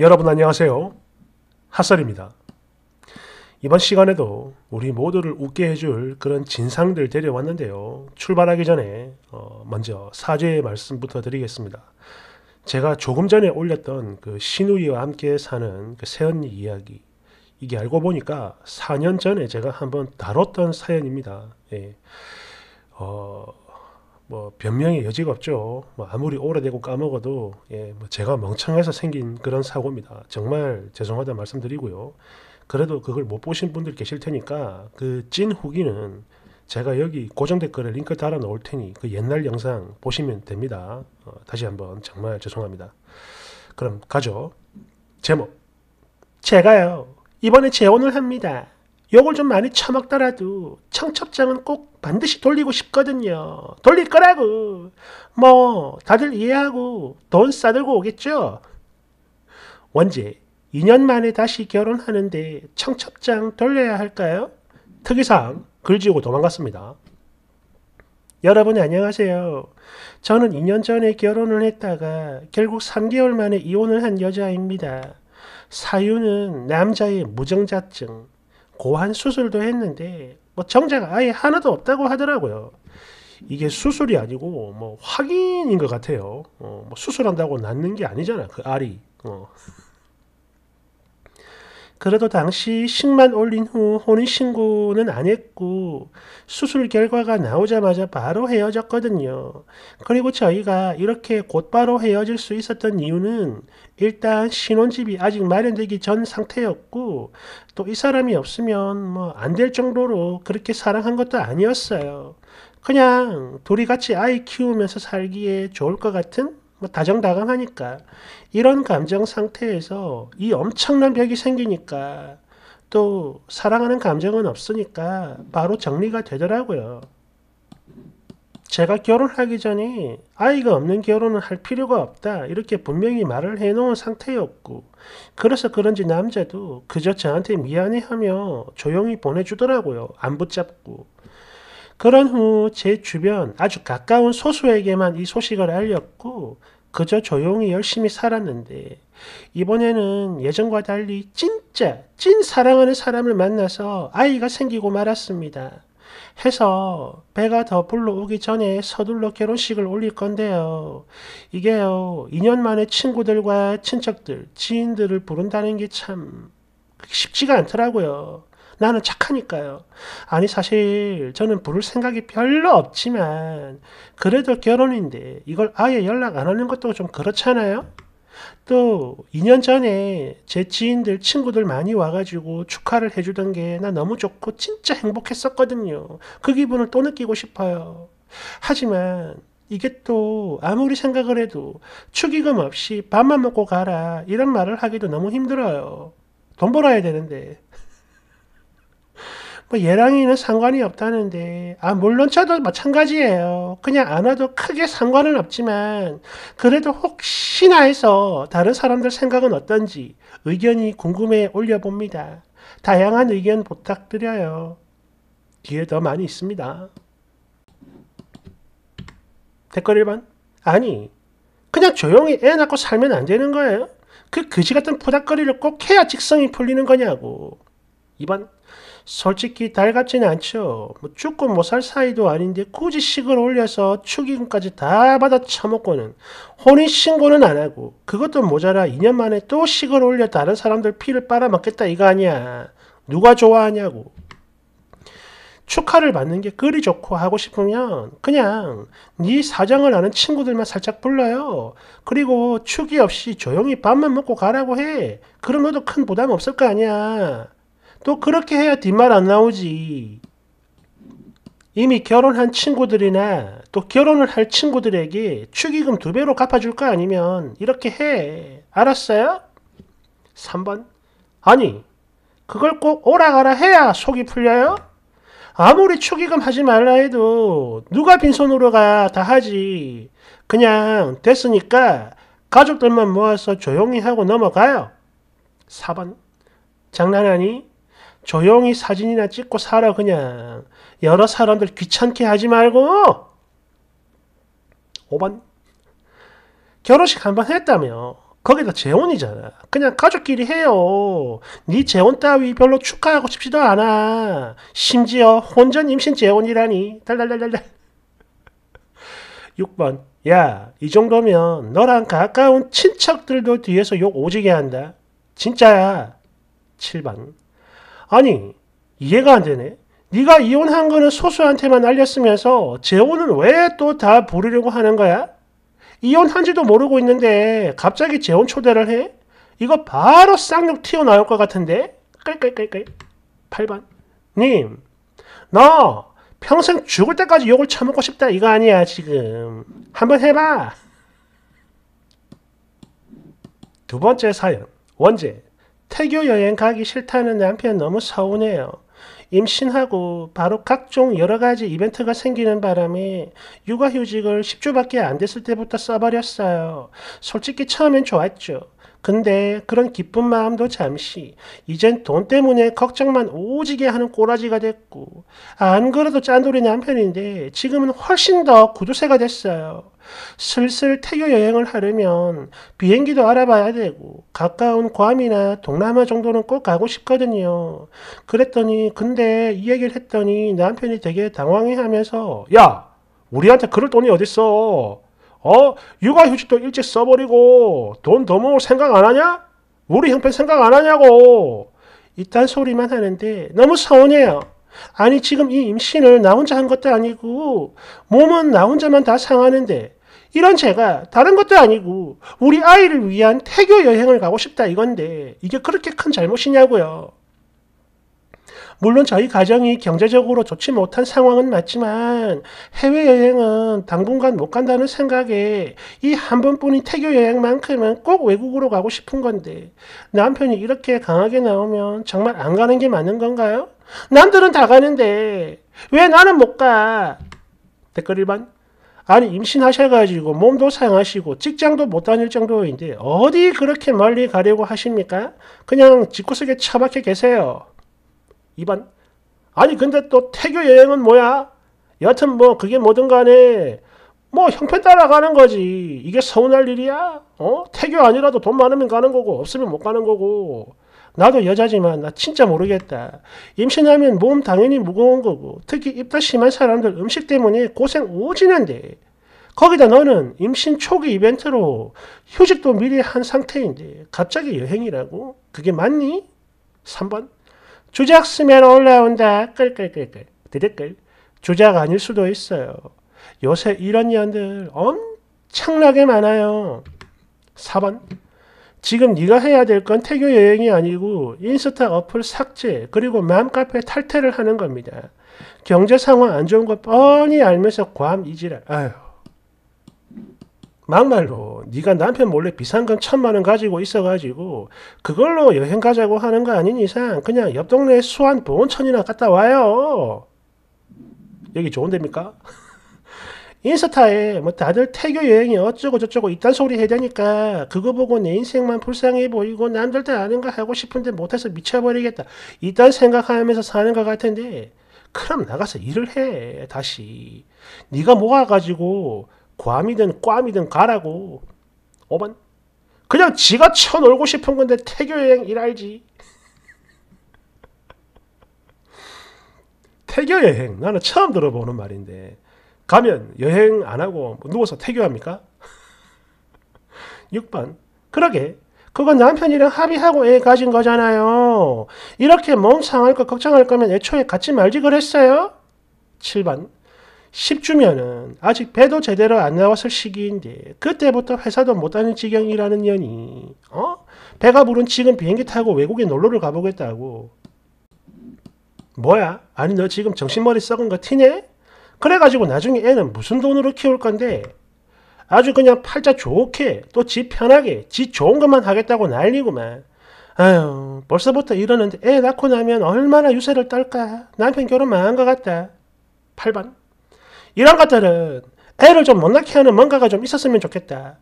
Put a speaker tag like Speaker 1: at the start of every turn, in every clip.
Speaker 1: 여러분 안녕하세요. 핫설입니다. 이번 시간에도 우리 모두를 웃게 해줄 그런 진상들 데려왔는데요. 출발하기 전에 어, 먼저 사죄의 말씀부터 드리겠습니다. 제가 조금 전에 올렸던 그 신우이와 함께 사는 그 새언니 이야기 이게 알고 보니까 4년 전에 제가 한번 다뤘던 사연입니다. 예. 어, 뭐 변명의 여지가 없죠. 뭐 아무리 오래되고 까먹어도 예, 뭐 제가 멍청해서 생긴 그런 사고입니다. 정말 죄송하다 말씀드리고요. 그래도 그걸 못 보신 분들 계실 테니까 그 찐 후기는 제가 여기 고정 댓글에 링크 달아 놓을 테니 그 옛날 영상 보시면 됩니다. 어, 다시 한번 정말 죄송합니다. 그럼 가죠. 제목 제가요 이번에 재혼을 합니다. 욕을 좀 많이 처먹더라도 청첩장은 꼭 반드시 돌리고 싶거든요. 돌릴 거라고. 뭐 다들 이해하고 돈 싸들고 오겠죠? 원제 2년 만에 다시 결혼하는데 청첩장 돌려야 할까요? 특이사항 글지우고 도망갔습니다. 여러분 안녕하세요. 저는 2년 전에 결혼을 했다가 결국 3개월 만에 이혼을 한 여자입니다. 사유는 남자의 무정자증, 고환 수술도 했는데 뭐정가 아예 하나도 없다고 하더라고요. 이게 수술이 아니고 뭐 확인인 것 같아요. 어, 뭐 수술한다고 낫는 게 아니잖아 그 알이. 어. 그래도 당시 식만 올린 후 혼인신고는 안 했고 수술 결과가 나오자마자 바로 헤어졌거든요. 그리고 저희가 이렇게 곧바로 헤어질 수 있었던 이유는 일단 신혼집이 아직 마련되기 전 상태였고 또 이 사람이 없으면 뭐 안 될 정도로 그렇게 사랑한 것도 아니었어요. 그냥 둘이 같이 아이 키우면서 살기에 좋을 것 같은 뭐 다정다감하니까 이런 감정 상태에서 이 엄청난 벽이 생기니까 또 사랑하는 감정은 없으니까 바로 정리가 되더라고요. 제가 결혼하기 전에 아이가 없는 결혼은 할 필요가 없다 이렇게 분명히 말을 해놓은 상태였고 그래서 그런지 남자도 그저 저한테 미안해하며 조용히 보내주더라고요. 안 붙잡고 그런 후 제 주변 아주 가까운 소수에게만 이 소식을 알렸고 그저 조용히 열심히 살았는데 이번에는 예전과 달리 진짜 찐 사랑하는 사람을 만나서 아이가 생기고 말았습니다. 해서 배가 더 불러오기 전에 서둘러 결혼식을 올릴 건데요. 이게요. 2년 만에 친구들과 친척들, 지인들을 부른다는 게 참 쉽지가 않더라고요. 나는 착하니까요. 아니 사실 저는 부를 생각이 별로 없지만 그래도 결혼인데 이걸 아예 연락 안 하는 것도 좀 그렇잖아요. 또 2년 전에 제 지인들 친구들 많이 와가지고 축하를 해주던 게 나 너무 좋고 진짜 행복했었거든요. 그 기분을 또 느끼고 싶어요. 하지만 이게 또 아무리 생각을 해도 축의금 없이 밥만 먹고 가라 이런 말을 하기도 너무 힘들어요. 돈 벌어야 되는데 뭐 예랑이는 상관이 없다는데 아 물론 저도 마찬가지예요. 그냥 안 와도 크게 상관은 없지만 그래도 혹시나 해서 다른 사람들 생각은 어떤지 의견이 궁금해 올려봅니다. 다양한 의견 부탁드려요. 뒤에 더 많이 있습니다. 댓글 1번 아니 그냥 조용히 애 낳고 살면 안 되는 거예요? 그 그지 같은 부닥거리를 꼭 해야 직성이 풀리는 거냐고. 2번 솔직히 달같지는 않죠. 뭐 죽고 못 살 사이도 아닌데 굳이 식을 올려서 축의금까지 다 받아 처먹고는 혼인신고는 안 하고 그것도 모자라 2년 만에 또 식을 올려 다른 사람들 피를 빨아먹겠다 이거 아니야. 누가 좋아하냐고. 축하를 받는 게 그리 좋고 하고 싶으면 그냥 네 사정을 아는 친구들만 살짝 불러요. 그리고 축이 없이 조용히 밥만 먹고 가라고 해. 그럼 너도 큰 부담 없을 거 아니야. 또 그렇게 해야 뒷말 안 나오지. 이미 결혼한 친구들이나 또 결혼을 할 친구들에게 축의금 두 배로 갚아줄 거 아니면 이렇게 해. 알았어요? 3번. 아니, 그걸 꼭 오라가라 해야 속이 풀려요? 아무리 축의금 하지 말라 해도 누가 빈손으로 가 다 하지. 그냥 됐으니까 가족들만 모아서 조용히 하고 넘어가요. 4번. 장난하니? 조용히 사진이나 찍고 살아 그냥. 여러 사람들 귀찮게 하지 말고. 5번. 결혼식 한번 했다며. 거기다 재혼이잖아. 그냥 가족끼리 해요. 네 재혼 따위 별로 축하하고 싶지도 않아. 심지어 혼전 임신 재혼이라니. 달달달달달. 6번. 야, 이 정도면 너랑 가까운 친척들도 뒤에서 욕 오지게 한다. 진짜야. 7번. 아니 이해가 안 되네. 네가 이혼한 거는 소수한테만 알렸으면서 재혼은 왜 또 다 부르려고 하는 거야? 이혼한지도 모르고 있는데 갑자기 재혼 초대를 해? 이거 바로 쌍욕 튀어나올 것 같은데? 깔깔깔깔 8번 님, 너 평생 죽을 때까지 욕을 참먹고 싶다 이거 아니야 지금 한번 해봐 두 번째 사연 원제 태교 여행 가기 싫다는 남편 너무 서운해요. 임신하고 바로 각종 여러 가지 이벤트가 생기는 바람에 육아휴직을 10주밖에 안 됐을 때부터 써버렸어요. 솔직히 처음엔 좋았죠. 근데 그런 기쁜 마음도 잠시 이젠 돈 때문에 걱정만 오지게 하는 꼬라지가 됐고 안 그래도 짠돌이 남편인데 지금은 훨씬 더 구두쇠가 됐어요. 슬슬 태교 여행을 하려면 비행기도 알아봐야 되고 가까운 괌이나 동남아 정도는 꼭 가고 싶거든요. 그랬더니 근데 이 얘기를 했더니 남편이 되게 당황해하면서 야 우리한테 그럴 돈이 어딨어 어? 육아휴직도 일찍 써버리고 돈더 모을 생각 안 하냐? 우리 형편 생각 안 하냐고 이딴 소리만 하는데 너무 서운해요. 아니 지금 이 임신을 나 혼자 한 것도 아니고 몸은 나 혼자만 다 상하는데 이런 제가 다른 것도 아니고 우리 아이를 위한 태교 여행을 가고 싶다 이건데 이게 그렇게 큰 잘못이냐고요. 물론 저희 가정이 경제적으로 좋지 못한 상황은 맞지만 해외여행은 당분간 못 간다는 생각에 이 한 번뿐인 태교 여행만큼은 꼭 외국으로 가고 싶은 건데 남편이 이렇게 강하게 나오면 정말 안 가는 게 맞는 건가요? 남들은 다 가는데 왜 나는 못 가? 댓글 1번 아니 임신하셔가지고 몸도 상하시고 직장도 못 다닐 정도인데 어디 그렇게 멀리 가려고 하십니까? 그냥 집구석에 처박혀 계세요. 2번. 아니 근데 또 태교 여행은 뭐야? 여하튼 뭐 그게 뭐든 간에 뭐 형편 따라 가는 거지. 이게 서운할 일이야? 어? 태교 아니라도 돈 많으면 가는 거고 없으면 못 가는 거고. 나도 여자지만 나 진짜 모르겠다. 임신하면 몸 당연히 무거운 거고 특히 입덧 심한 사람들 음식 때문에 고생 오지는데 거기다 너는 임신 초기 이벤트로 휴직도 미리 한 상태인데 갑자기 여행이라고? 그게 맞니? 3번 조작 쓰면 올라온다. 끌끌끌끌. 드득끌. 조작 아닐 수도 있어요. 요새 이런 년들 엄청나게 많아요. 4번. 지금 네가 해야 될 건 태교 여행이 아니고 인스타 어플 삭제 그리고 맘카페 탈퇴를 하는 겁니다. 경제 상황 안 좋은 거 뻔히 알면서 괌 이지랄. 아휴. 막말로 네가 남편 몰래 비싼건 천만 원 가지고 있어가지고 그걸로 여행 가자고 하는 거 아닌 이상 그냥 옆 동네 수안 보온천이나 갔다 와요. 여기 좋은 데입니까? 인스타에 뭐 다들 태교 여행이 어쩌고 저쩌고 이딴 소리 해대니까 그거 보고 내 인생만 불쌍해 보이고 남들 다 아는 거 하고 싶은데 못해서 미쳐버리겠다 이딴 생각하면서 사는 것 같은데 그럼 나가서 일을 해 다시 네가 모아가지고 괌이든 꽝이든 가라고. 5번. 그냥 지가 쳐놀고 싶은 건데 태교여행 일할지. 태교여행. 나는 처음 들어보는 말인데. 가면 여행 안 하고 누워서 태교합니까? 6번. 그러게. 그건 남편이랑 합의하고 애 가진 거잖아요. 이렇게 몸 상할 거 걱정할 거면 애초에 갖지 말지 그랬어요? 7번. 10주면은 아직 배도 제대로 안 나왔을 시기인데 그때부터 회사도 못 다닐 지경이라는 년이 어? 배가 부른 지금 비행기 타고 외국에 놀러를 가보겠다고 뭐야? 아니 너 지금 정신머리 썩은 거 티네? 그래가지고 나중에 애는 무슨 돈으로 키울 건데 아주 그냥 팔자 좋게 또 지 편하게 지 좋은 것만 하겠다고 난리구만 아유 벌써부터 이러는데 애 낳고 나면 얼마나 유세를 떨까 남편 결혼 망한 것 같다 8번 이런 것들은 애를 좀 못 낳게 하는 뭔가가 좀 있었으면 좋겠다.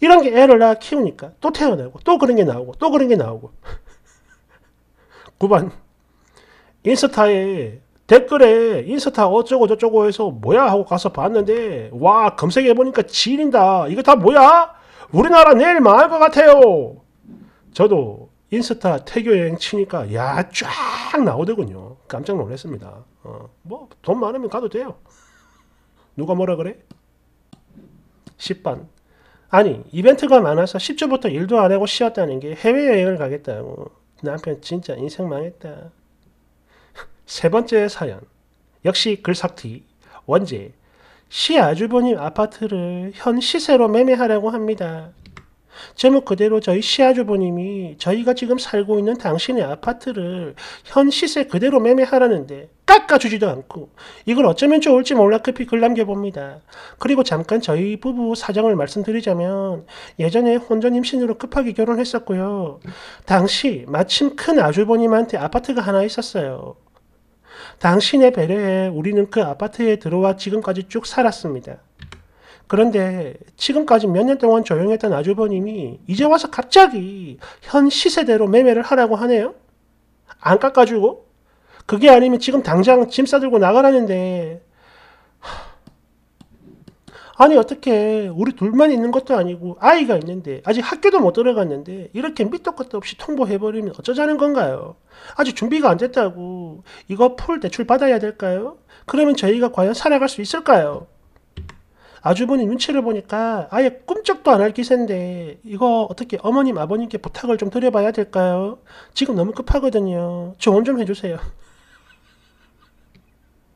Speaker 1: 이런 게 애를 낳아 키우니까 또 태어나고 또 그런 게 나오고 또 그런 게 나오고 9번 인스타에 댓글에 인스타 어쩌고 저쩌고 해서 뭐야 하고 가서 봤는데 와 검색해보니까 지린다 이거 다 뭐야? 우리나라 내일 망할 것 같아요 저도 인스타 태교여행 치니까 야 쫙 나오더군요 깜짝 놀랐습니다 어, 뭐 돈 많으면 가도 돼요 누가 뭐라 그래? 10번. 아니 이벤트가 많아서 10주부터 일도 안 하고 쉬었다는 게 해외여행을 가겠다고. 남편 진짜 인생 망했다. 세 번째 사연. 역시 글삭티. 원제. 시 아주버님 아파트를 현 시세로 매매하려고 합니다. 제목 그대로 저희 시아주부님이 저희가 지금 살고 있는 당신의 아파트를 현 시세 그대로 매매하라는데 깎아주지도 않고 이걸 어쩌면 좋을지 몰라 급히 글 남겨봅니다. 그리고 잠깐 저희 부부 사정을 말씀드리자면 예전에 혼전 임신으로 급하게 결혼했었고요. 당시 마침 큰 아주버님한테 아파트가 하나 있었어요. 당신의 배려에 우리는 그 아파트에 들어와 지금까지 쭉 살았습니다. 그런데 지금까지 몇 년 동안 조용했던 아주버님이 이제 와서 갑자기 현 시세대로 매매를 하라고 하네요. 안 깎아주고 그게 아니면 지금 당장 짐 싸들고 나가라는데 아니 어떻게 우리 둘만 있는 것도 아니고 아이가 있는데 아직 학교도 못 들어갔는데 이렇게 밑도 끝도 없이 통보해버리면 어쩌자는 건가요? 아직 준비가 안 됐다고 이거 풀 대출 받아야 될까요? 그러면 저희가 과연 살아갈 수 있을까요? 아주버님 눈치를 보니까 아예 꿈쩍도 안 할 기세인데 이거 어떻게 어머님 아버님께 부탁을 좀 드려봐야 될까요? 지금 너무 급하거든요. 조언 좀 해주세요.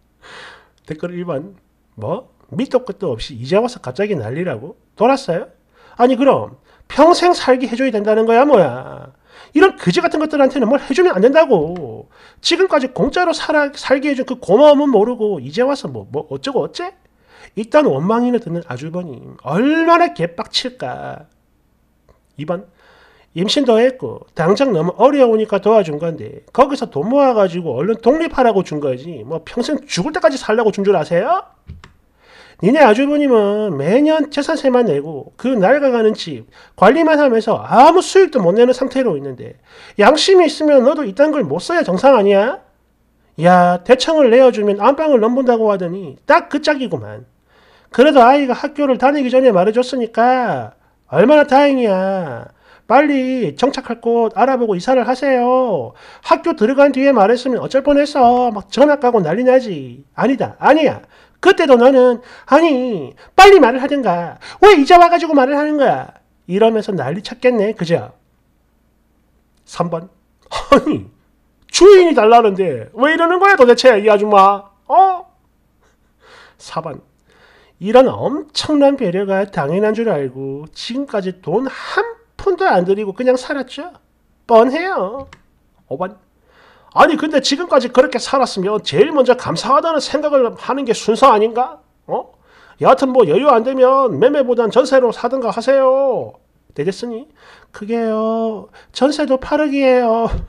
Speaker 1: 댓글 1번 뭐? 밑도 끝도 없이 이제 와서 갑자기 난리라고? 돌았어요? 아니 그럼 평생 살게 해줘야 된다는 거야 뭐야 이런 그지 같은 것들한테는 뭘 해주면 안 된다고 지금까지 공짜로 살아, 살게 해준 그 고마움은 모르고 이제 와서 뭐, 뭐 어쩌고 어째? 일단 원망인을 듣는 아주버님 얼마나 개빡칠까 2번 임신도 했고 당장 너무 어려우니까 도와준 건데 거기서 돈 모아가지고 얼른 독립하라고 준 거지 뭐 평생 죽을 때까지 살라고 준 줄 아세요? 니네 아주버님은 매년 재산세만 내고 그 낡아가는 집 관리만 하면서 아무 수익도못 내는 상태로 있는데 양심이 있으면 너도 이딴 걸 못 써야 정상 아니야? 야 대청을 내어주면 안방을 넘본다고 하더니 딱 그 짝이구만. 그래도 아이가 학교를 다니기 전에 말해줬으니까 얼마나 다행이야. 빨리 정착할 곳 알아보고 이사를 하세요. 학교 들어간 뒤에 말했으면 어쩔 뻔했어. 막 전학 가고 난리 나지. 아니다. 아니야. 그때도 너는 아니 빨리 말을 하든가 왜 이제 와가지고 말을 하는 거야 이러면서 난리 쳤겠네 그죠? 3번 아니 주인이 달라는데 왜 이러는 거야 도대체 이 아줌마 어? 4번 이런 엄청난 배려가 당연한 줄 알고 지금까지 돈 한 푼도 안 들이고 그냥 살았죠. 뻔해요. 5번. 아니 근데 지금까지 그렇게 살았으면 제일 먼저 감사하다는 생각을 하는 게 순서 아닌가? 어? 여하튼 뭐 여유 안 되면 매매보단 전세로 사든가 하세요. 되겠으니? 그게요. 전세도 8억이에요.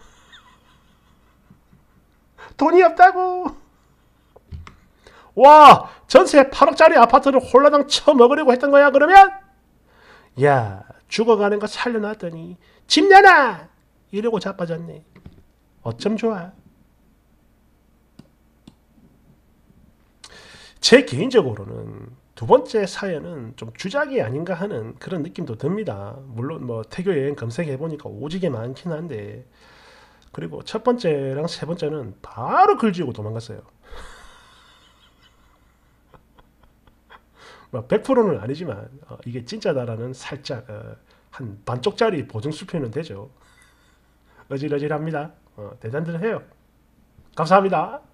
Speaker 1: 돈이 없다고. 와 전세 8억짜리 아파트를 홀라당 처먹으려고 했던 거야 그러면? 야 죽어가는 거 살려놨더니 집 내놔! 이러고 자빠졌네. 어쩜 좋아. 제 개인적으로는 두 번째 사연은 좀 주작이 아닌가 하는 그런 느낌도 듭니다. 물론 뭐 태교 여행 검색해보니까 오지게 많긴 한데 그리고 첫 번째랑 세 번째는 바로 글지우고 도망갔어요. 뭐 100%는 아니지만 어, 이게 진짜다라는 살짝 어, 한 반쪽짜리 보증 수표는 되죠. 어질어질합니다. 어, 대단들해요. 감사합니다.